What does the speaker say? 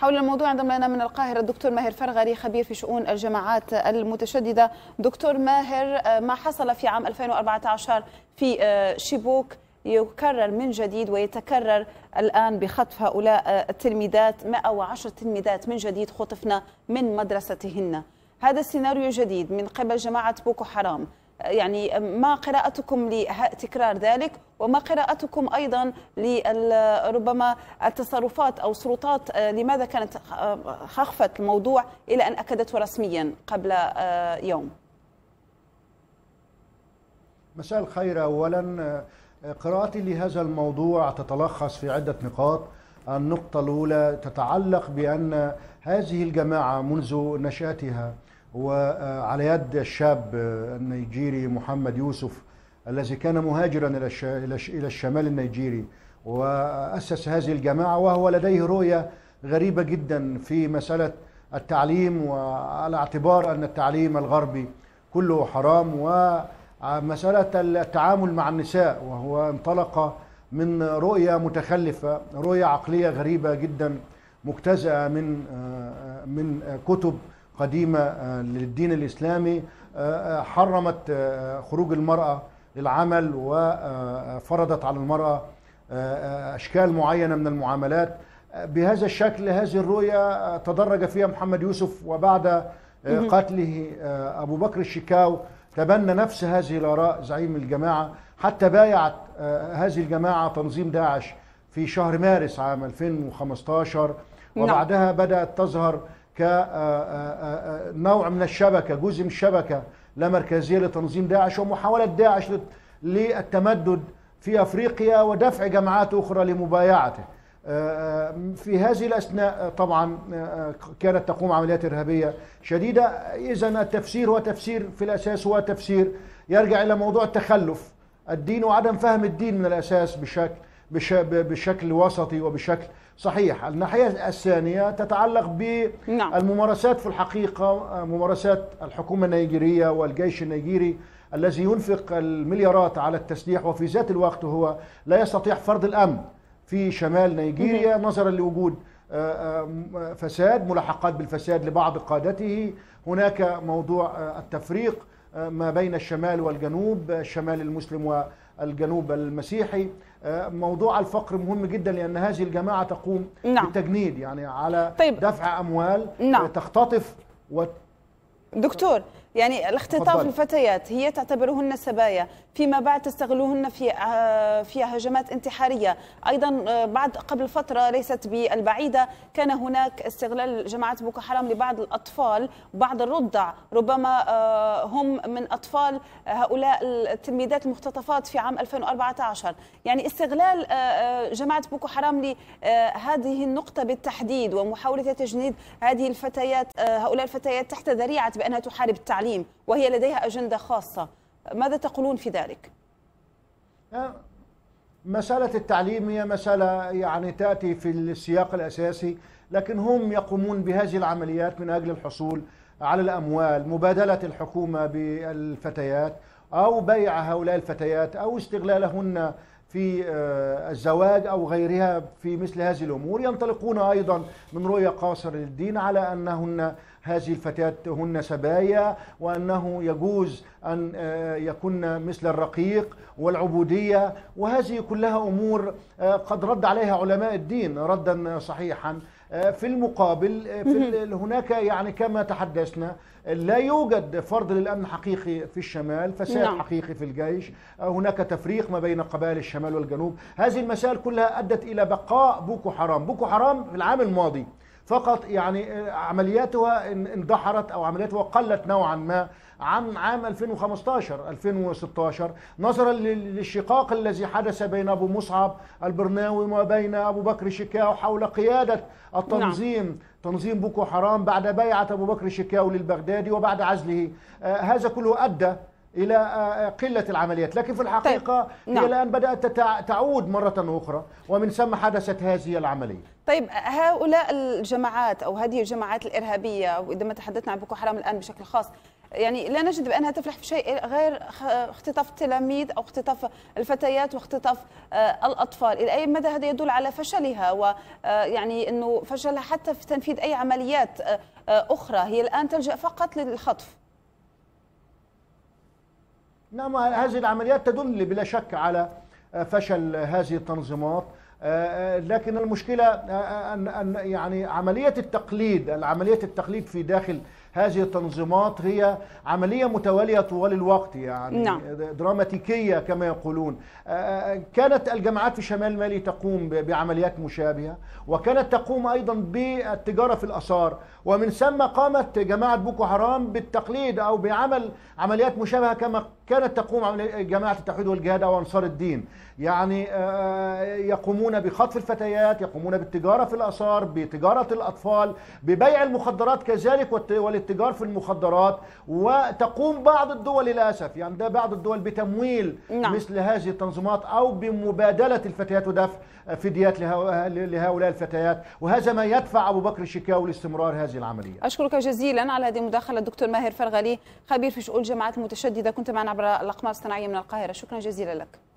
حول الموضوع عندما لنا من القاهرة الدكتور ماهر فرغري خبير في شؤون الجماعات المتشددة دكتور ماهر آه، ما حصل في عام 2014 في آه، شيبوك يكرر من جديد ويتكرر الآن بخطف هؤلاء آه، التلميذات 110 تلميذات من جديد خطفنا من مدرستهن هذا السيناريو جديد من قبل جماعة بوكو حرام يعني ما قراءتكم لتكرار ذلك وما قراءتكم ايضا لربما التصرفات او سلطات آه، لماذا كانت آه، خخفت الموضوع الى ان اكدته رسميا قبل آه، يوم مساء الخير اولا قراءتي لهذا الموضوع تتلخص في عده نقاط النقطه الاولى تتعلق بان هذه الجماعه منذ نشاتها وعلى آه، يد الشاب آه، النيجيري محمد يوسف الذي كان مهاجرا إلى الشمال النيجيري وأسس هذه الجماعة وهو لديه رؤية غريبة جدا في مسألة التعليم وعلى اعتبار أن التعليم الغربي كله حرام ومسألة التعامل مع النساء وهو انطلق من رؤية متخلفة رؤية عقلية غريبة جدا مجتزأة من آه، من كتب قديمة آه، للدين الإسلامي آه، آه، حرمت خروج المرأة للعمل وفرضت على المرأة أشكال معينة من المعاملات بهذا الشكل هذه الرؤية تدرج فيها محمد يوسف وبعد قتله أبو بكر الشكاو تبنى نفس هذه الآراء زعيم الجماعة حتى بايعت هذه الجماعة تنظيم داعش في شهر مارس عام 2015 نعم. وبعدها بدأت تظهر كنوع من الشبكة جزء من الشبكة لمركزية لتنظيم داعش ومحاولة داعش للتمدد في أفريقيا ودفع جماعات أخرى لمبايعته في هذه الأثناء طبعا كانت تقوم عمليات إرهابية شديدة إذا التفسير هو تفسير في الأساس هو تفسير يرجع إلى موضوع التخلف الدين وعدم فهم الدين من الأساس بشكل بشكل وسطي وبشكل صحيح الناحية الثانية تتعلق بالممارسات نعم. في الحقيقة ممارسات الحكومة النيجيرية والجيش النيجيري الذي ينفق المليارات على التسليح وفي ذات الوقت هو لا يستطيع فرض الأمن في شمال نيجيريا نعم. نظرا لوجود آه، آه، فساد ملاحقات بالفساد لبعض قادته هناك موضوع آه، التفريق ما بين الشمال والجنوب الشمال المسلم الجنوب المسيحي آه، موضوع الفقر مهم جدا لان هذه الجماعه تقوم نعم. بالتجنيد يعني على طيب. دفع اموال نعم. آه، تختطف دكتور يعني الاختطاف الفتيات هي تعتبرهن سبايا فيما بعد تستغلوهن في آه، في هجمات انتحاريه ايضا آه، بعد قبل فتره ليست بالبعيده كان هناك استغلال جماعه بوكو حرام لبعض الاطفال بعض الرضع ربما آه، هم من اطفال هؤلاء التلميذات المختطفات في عام 2014 يعني استغلال جماعه بوكو حرام لهذه النقطه بالتحديد ومحاوله تجنيد هذه الفتيات هؤلاء الفتيات تحت ذريعه بأنها تحارب التعليم وهي لديها أجندة خاصة ماذا تقولون في ذلك؟ مسألة التعليم هي مسألة يعني تأتي في السياق الأساسي لكن هم يقومون بهذه العمليات من أجل الحصول على الأموال مبادلة الحكومة بالفتيات أو بيع هؤلاء الفتيات أو استغلالهن في آه، الزواج أو غيرها في مثل هذه الأمور ينطلقون أيضا من رؤية قاصر للدين على أنهن هذه الفتيات هن سبايا وأنه يجوز أن آه، يكن مثل الرقيق والعبودية وهذه كلها أمور آه، قد رد عليها علماء الدين ردا صحيحا آه، في المقابل آه، في هناك يعني كما تحدثنا لا يوجد فرض للامن حقيقي في الشمال، فساد نعم. حقيقي في الجيش، آه، هناك تفريق ما بين قبائل الشمال والجنوب، هذه المسائل كلها ادت الى بقاء بوكو حرام، بوكو حرام في العام الماضي فقط يعني عملياتها اندحرت او عملياتها قلت نوعا ما عن عام 2015 2016 نظرا للشقاق الذي حدث بين ابو مصعب البرناوي وبين ابو بكر شكاو حول قياده التنظيم نعم. تنظيم بوكو حرام بعد بيعه ابو بكر شكاو للبغدادي وبعد عزله آه، هذا كله ادى الى آه، آه، قله العمليات لكن في طيب، الحقيقه طيب. هي نعم. الان بدات تعود مره اخرى ومن ثم حدثت هذه العمليه طيب هؤلاء الجماعات او هذه الجماعات الارهابيه واذا ما تحدثنا عن بوكو حرام الان بشكل خاص يعني لا نجد بانها تفلح في شيء غير اختطاف التلاميذ او اختطاف الفتيات واختطاف آه، الاطفال، الى اي مدى هذا يدل على فشلها ويعني انه فشلها حتى في تنفيذ اي عمليات اخرى، هي الان تلجا فقط للخطف. نعم هذه العمليات تدل بلا شك على فشل هذه التنظيمات آه، آه، لكن المشكله آه، ان يعني عمليه التقليد عمليه التقليد في داخل هذه التنظيمات هي عملية متوالية طوال الوقت يعني نعم. دراماتيكية كما يقولون آه، آه، كانت الجامعات في شمال مالي تقوم بعمليات مشابهة وكانت تقوم أيضا بالتجارة في الأثار ومن ثم قامت جماعة بوكو حرام بالتقليد أو بعمل عمليات مشابهة كما كانت تقوم جماعة التوحيد والجهاد أو أنصار الدين يعني آه، يقومون بخطف الفتيات يقومون بالتجارة في الأثار بتجارة الأطفال ببيع المخدرات كذلك الاتجار في المخدرات وتقوم بعض الدول للأسف يعني ده بعض الدول بتمويل نعم. مثل هذه التنظيمات أو بمبادلة الفتيات ودفع فديات لهؤلاء الفتيات وهذا ما يدفع أبو بكر الشكاوي لاستمرار هذه العملية أشكرك جزيلا على هذه المداخلة الدكتور ماهر فرغلي خبير في شؤون الجماعات المتشددة كنت معنا عبر الأقمار الصناعية من القاهرة شكرا جزيلا لك